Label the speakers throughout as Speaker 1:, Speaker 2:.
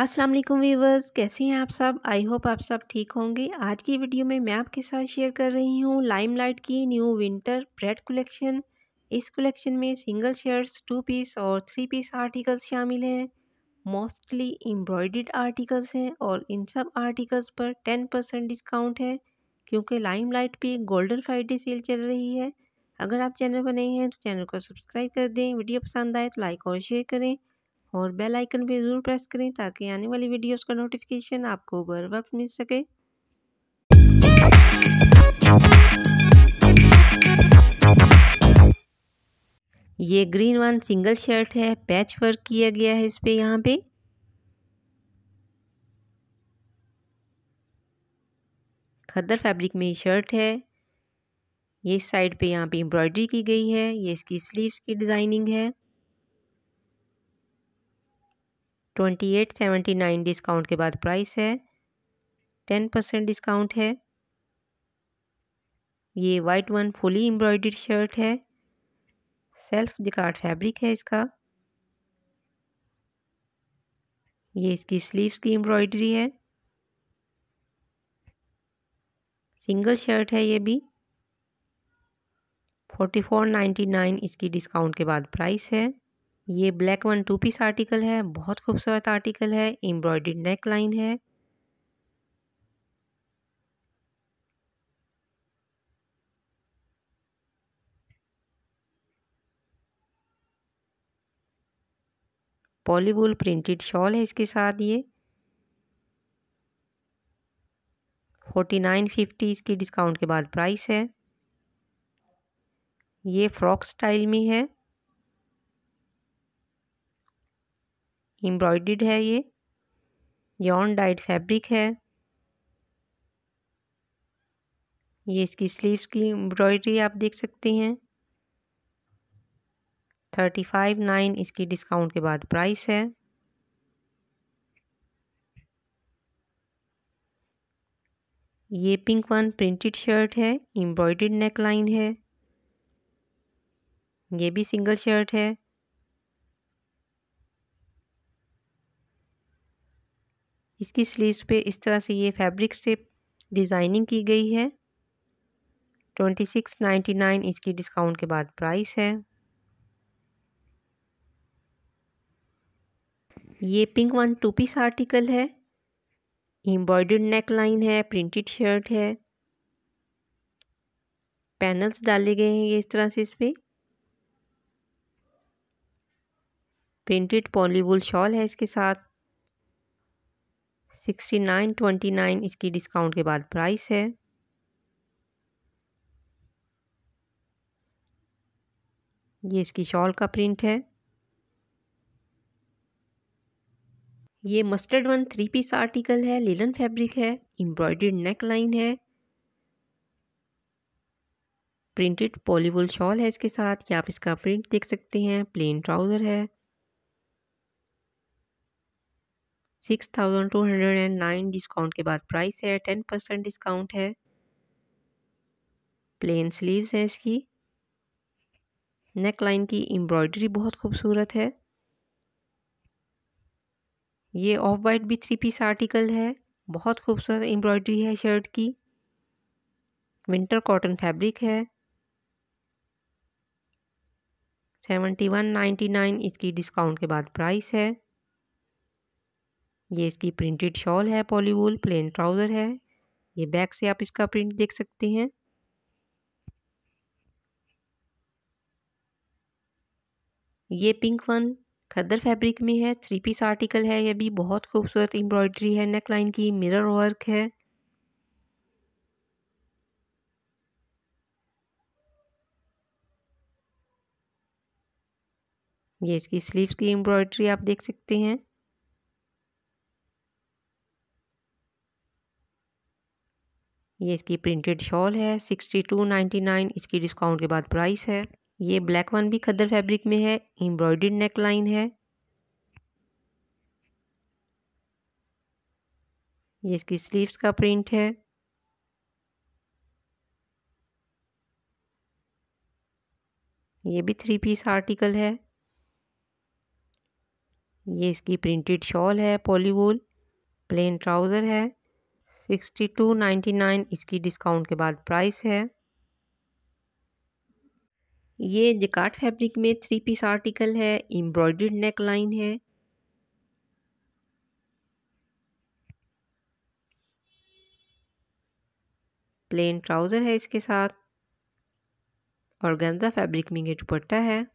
Speaker 1: अस्सलाम वालेकुम वीवर्स कैसे हैं आप सब आई होप आप सब ठीक होंगे आज की वीडियो में मैं आपके साथ शेयर कर रही हूँ लाइमलाइट की न्यू विंटर ब्रेड कलेक्शन इस कलेक्शन में सिंगल शर्ट्स टू पीस और थ्री पीस आर्टिकल्स शामिल हैं मोस्टली एम्ब्रॉयड आर्टिकल्स हैं और इन सब आर्टिकल्स पर टेन परसेंट डिस्काउंट है क्योंकि लाइम लाइट पर गोल्डन फ्राइडे सेल चल रही है अगर आप चैनल पर नए हैं तो चैनल को सब्सक्राइब कर दें वीडियो पसंद आए तो लाइक और शेयर करें और बेल आइकन पे ज़रूर प्रेस करें ताकि आने वाली वीडियोस का नोटिफिकेशन आपको बर वक्त मिल सके ये ग्रीन वन सिंगल शर्ट है पैच वर्क किया गया है इस पे यहाँ पे खद्दर फैब्रिक में शर्ट है ये साइड पे यहाँ पे एम्ब्रॉयडरी की गई है ये इसकी स्लीव्स की डिज़ाइनिंग है twenty eight seventy nine discount के बाद प्राइस है टेन परसेंट डिस्काउंट है ये white one fully embroidered shirt है सेल्फ डिकार्ड फैब्रिक है इसका ये इसकी स्लीव्स की एम्ब्रॉयडरी है सिंगल शर्ट है ये भी फोर्टी फोर नाइन्टी नाइन इसकी डिस्काउंट के बाद प्राइस है ये black one two piece article है बहुत खूबसूरत आर्टिकल है एम्ब्रॉयड्री नेक लाइन है पॉलीवुल प्रिंटेड शॉल है इसके साथ ये फोर्टी नाइन फिफ्टी इसकी डिस्काउंट के बाद प्राइस है ये फ्रॉक स्टाइल में है एम्ब्रॉयड है ये यॉन डाइड फैब्रिक है ये इसकी स्लीव्स की एम्ब्रॉयडरी आप देख सकते हैं थर्टी फाइव नाइन इसकी डिस्काउंट के बाद प्राइस है ये पिंक वन प्रिंटेड शर्ट है एम्ब्रॉयड नेक लाइन है ये भी सिंगल शर्ट है इसकी स्लीव्स पे इस तरह से ये फैब्रिक से डिज़ाइनिंग की गई है ट्वेंटी सिक्स नाइन्टी नाइन इसकी डिस्काउंट के बाद प्राइस है ये pink one two piece article है एम्ब्रॉयडर्ड नेक लाइन है प्रिंटेड शर्ट है पैनल्स डाले गए हैं ये इस तरह से इस पर प्रिंटेड पॉलीवुल शॉल है इसके साथ सिक्सटी नाइन ट्वेंटी नाइन इसकी डिस्काउंट के बाद प्राइस है ये इसकी शॉल का प्रिंट है ये mustard one three piece article है लेलन फैब्रिक है एम्ब्रॉयडर्ड नेक लाइन है प्रिंटेड पॉलीवुल शॉल है इसके साथ या आप इसका प्रिंट देख सकते हैं प्लेन ट्राउज़र है six thousand two hundred and nine discount के बाद प्राइस है टेन परसेंट डिस्काउंट है प्लेन स्लीव्स हैं इसकी नेक लाइन की एम्ब्रॉयडरी बहुत खूबसूरत है ये ऑफ वाइट भी थ्री पीस आर्टिकल है बहुत खूबसूरत एम्ब्रॉयडरी है शर्ट की विंटर कॉटन फैब्रिक है सेवेंटी वन नाइन्टी नाइन इसकी डिस्काउंट के बाद प्राइस है ये इसकी प्रिंटेड शॉल है पॉलीवुल प्लेन ट्राउज़र है ये बैक से आप इसका प्रिंट देख सकते हैं ये पिंक वन खद्दर फैब्रिक में है थ्री पीस आर्टिकल है ये भी बहुत खूबसूरत एम्ब्रॉयडरी है नेक लाइन की मिरर वर्क है ये इसकी स्लीव्स की एम्ब्रॉयडरी आप देख सकते हैं ये इसकी प्रिंटेड शॉल है सिक्सटी टू नाइन्टी नाइन इसकी डिस्काउंट के बाद प्राइस है ये ब्लैक वन भी खद्दर फैब्रिक में है एम्ब्रॉयड नेक लाइन है ये इसकी स्लीव्स का प्रिंट है ये भी थ्री पीस आर्टिकल है ये इसकी प्रिंटेड शॉल है पॉलीवूल प्लेन ट्राउज़र है सिक्सटी टू नाइन्टी नाइन इसकी डिस्काउंट के बाद प्राइस है ये जिकाट फैब्रिक में थ्री पीस आर्टिकल है एम्ब्रॉयड नेक लाइन है प्लेन ट्राउज़र है इसके साथ और गंजा फैब्रिक में ये दुपट्टा है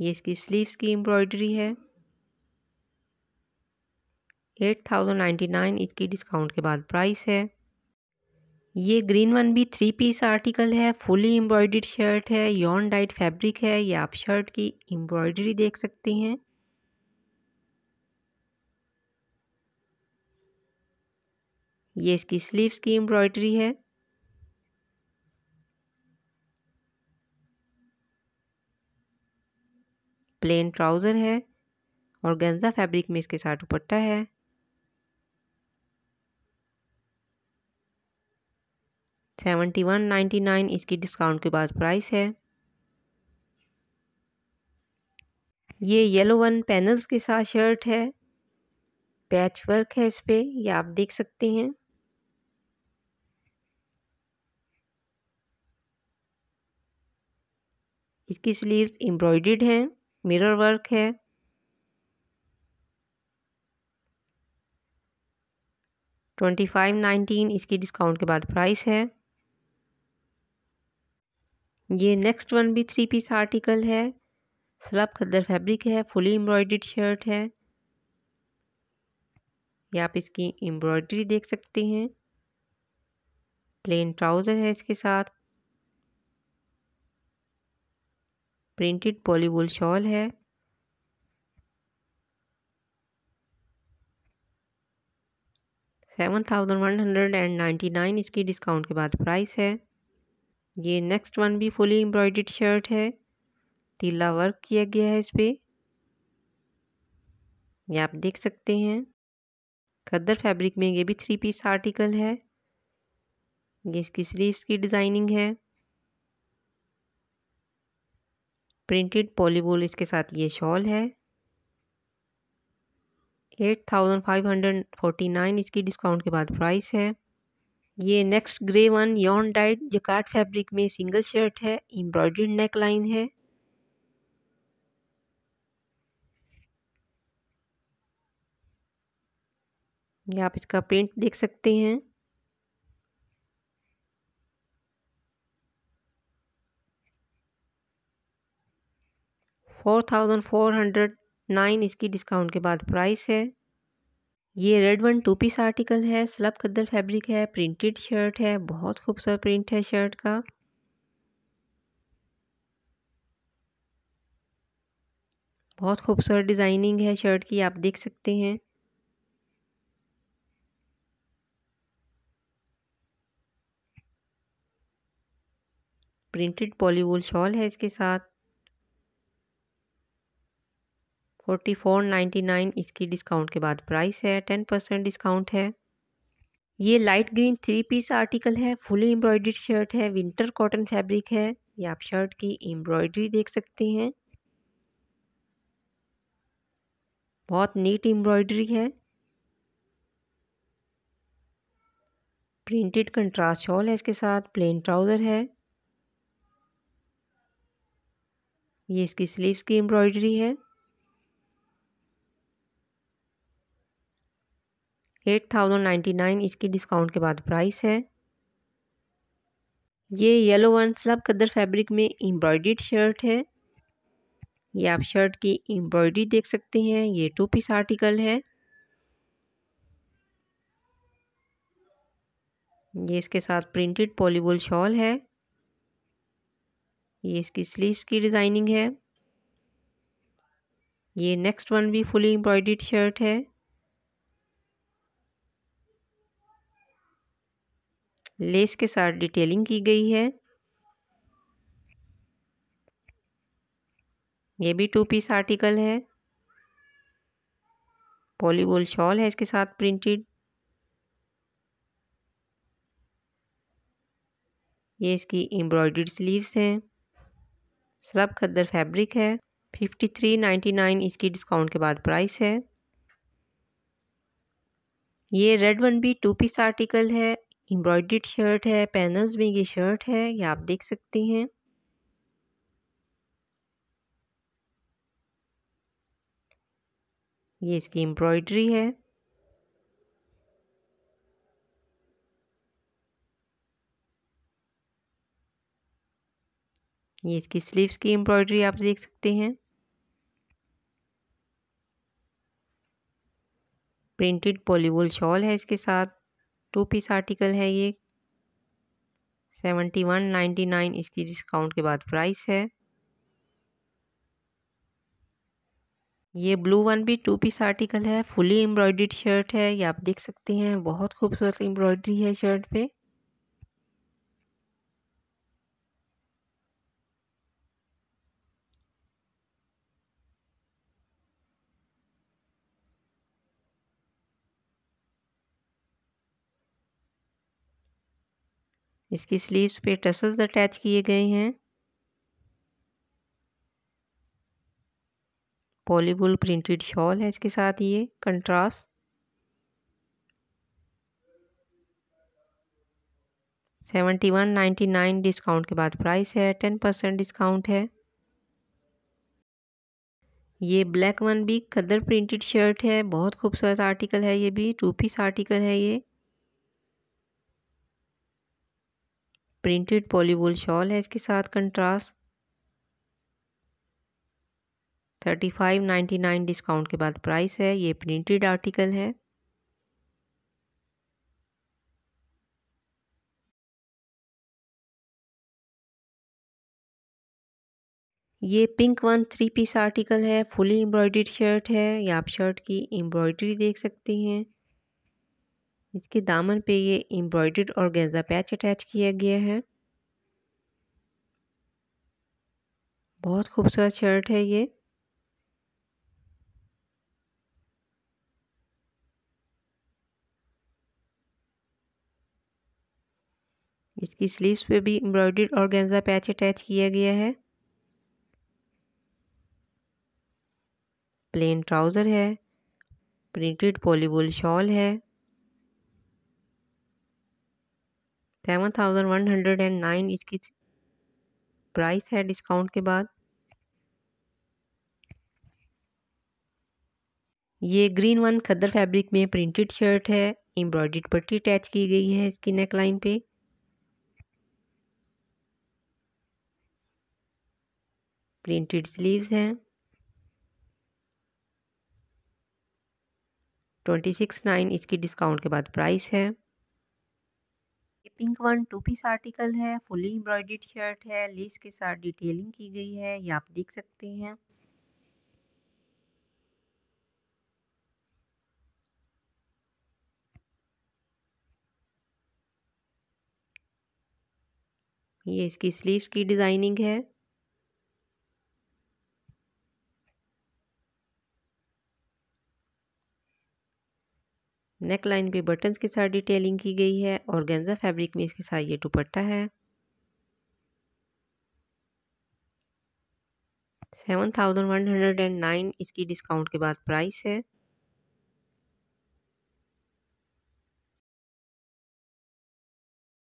Speaker 1: ये इसकी स्लीव्स की एम्ब्रॉयडरी है एट थाउजेंड नाइन्टी नाइन इसकी डिस्काउंट के बाद प्राइस है ये ग्रीन वन भी थ्री पीस आर्टिकल है फुली एम्ब्रॉयड्रीड शर्ट है यॉन डाइट फैब्रिक है ये आप शर्ट की एम्ब्रॉयडरी देख सकते हैं ये इसकी स्लीव्स की एम्ब्रॉयडरी है प्लेन ट्राउज़र है और गेंजा फैब्रिक में इसके साथ दुपट्टा है सेवेंटी वन नाइन्टी नाइन इसकी डिस्काउंट के बाद प्राइस है ये येलो वन पैनल्स के साथ शर्ट है पैच वर्क है इस पर यह आप देख सकते हैं इसकी स्लीव्स एम्ब्रॉयड हैं मिरर वर्क है ट्वेंटी फाइव नाइनटीन इसकी डिस्काउंट के बाद प्राइस है ये नेक्स्ट वन भी थ्री पीस आर्टिकल है स्लब खद्दर फैब्रिक है फुली एम्ब्रॉयड्रीड शर्ट है ये आप इसकी एम्ब्रॉयड्री देख सकते हैं प्लेन ट्राउज़र है इसके साथ प्रिंटेड पॉलीवुल शॉल है seven thousand one hundred and ninety nine इसकी डिस्काउंट के बाद प्राइस है ये नेक्स्ट वन भी फुली एम्ब्रॉयडेड शर्ट है तीला वर्क किया गया है इस पर यह आप देख सकते हैं खद्दर फैब्रिक में ये भी थ्री पीस आर्टिकल है ये इसकी स्लीव्स की डिज़ाइनिंग है प्रिंटेड पॉलीवोल इसके साथ ये शॉल है eight thousand five hundred forty nine इसकी डिस्काउंट के बाद प्राइस है ये next grey one yarn dyed card fabric में सिंगल शर्ट है एम्ब्रॉयड्रीड नेक लाइन है ये आप इसका प्रिंट देख सकते हैं four thousand four hundred nine इसकी डिस्काउंट के बाद प्राइस है ये red one two piece article है स्लब कद्दर फैब्रिक है प्रिंटेड शर्ट है बहुत खूबसूरत प्रिंट है शर्ट का बहुत खूबसूरत डिज़ाइनिंग है शर्ट की आप देख सकते हैं प्रिंटेड पॉलीवुल शॉल है इसके साथ फोर्टी फोर नाइन्टी नाइन इसकी डिस्काउंट के बाद प्राइस है टेन परसेंट डिस्काउंट है ये light green three piece article है फुली एम्ब्रॉयड्रीड शर्ट है विंटर कॉटन फैब्रिक है ये आप शर्ट की एम्ब्रॉयड्री देख सकते हैं बहुत नीट एम्ब्रॉयड्री है प्रिंटेड कंट्रास्ट शॉल है इसके साथ प्लेन ट्राउज़र है ये इसकी स्लीव्स की एम्ब्रॉयड्री है एट थाउजेंड नाइन्टी नाइन इसकी डिस्काउंट के बाद प्राइस है ये yellow one slub khaddar fabric में एम्ब्रॉयड शर्ट है ये आप शर्ट की एम्ब्रॉयडरी देख सकते हैं ये टू पीस आर्टिकल है ये इसके साथ प्रिंटेड पॉलीवुल शॉल है ये इसकी स्लीव्स की डिज़ाइनिंग है ये नेक्स्ट वन भी फुली एम्ब्रॉयड शर्ट है लेस के साथ डिटेलिंग की गई है ये भी टू पीस आर्टिकल है पॉलीवोल शॉल है इसके साथ प्रिंटेड ये इसकी एम्ब्रॉयड स्लीव्स हैं स्लब खद्दर फैब्रिक है फिफ्टी थ्री नाइन्टी नाइन इसकी डिस्काउंट के बाद प्राइस है ये रेड वन भी टू पीस आर्टिकल है एम्ब्रॉयड शर्ट है पैनल्स में ये शर्ट है ये आप देख सकते हैं ये इसकी एम्ब्रॉयड्री है ये इसकी स्लीव्स की एम्ब्रॉयड्री आप देख सकते हैं प्रिंटेड पॉलीवुल शॉल है इसके साथ टू पीस आर्टिकल है ये सेवेंटी वन नाइन्टी नाइन इसकी डिस्काउंट के बाद प्राइस है ये ब्लू वन भी टू पीस आर्टिकल है फुली एम्ब्रॉयड्रीड शर्ट है ये आप देख सकते हैं बहुत खूबसूरत एम्ब्रॉयडरी है शर्ट पे इसकी स्लीव्स पे टसल्स अटैच किए गए हैं पॉलीवुल प्रिंटेड शॉल है इसके साथ ये contrast seventy one ninety nine discount के बाद प्राइस है टेन परसेंट डिस्काउंट है ये ब्लैक वन भी कदर प्रिंटेड शर्ट है बहुत खूबसूरत आर्टिकल है ये भी टू पीस आर्टिकल है ये प्रिंटेड पॉलीवुल शॉल है इसके साथ contrast thirty five ninety nine discount के बाद प्राइस है ये प्रिंटेड आर्टिकल है ये pink one three piece article है फुली एम्ब्रॉयडर्ड शर्ट है या आप शर्ट की एम्ब्रॉयडरी देख सकते हैं इसके दामन पे ये एम्ब्रॉयड और गेंजा पैच अटैच किया गया है बहुत खूबसूरत शर्ट है ये इसकी स्लीव्स पे भी एम्ब्रॉयड और गेंजा पैच अटैच किया गया है प्लेन ट्राउज़र है प्रिंटेड पॉलीवुल शॉल है seven thousand one hundred and nine इसकी प्राइस है डिस्काउंट के बाद ये ग्रीन वन खद्दर फैब्रिक में प्रिंटेड शर्ट है एम्ब्रॉयड पट्टी अटैच की गई है इसकी नेक लाइन पे प्रिंटेड स्लीव्स हैं ट्वेंटी सिक्स नाइन इसकी डिस्काउंट के बाद प्राइस है pink one two piece article है फुली एम्ब्रॉयडेड शर्ट है लेस के साथ डिटेलिंग की गई है ये आप देख सकते हैं ये इसकी स्लीव्स की डिज़ाइनिंग है नेक लाइन पे बटन्स के साथ डिटेलिंग की गई है और गेंजा फैब्रिक में इसके साथ ये दुपट्टा है seven thousand one hundred and nine इसकी डिस्काउंट के बाद प्राइस है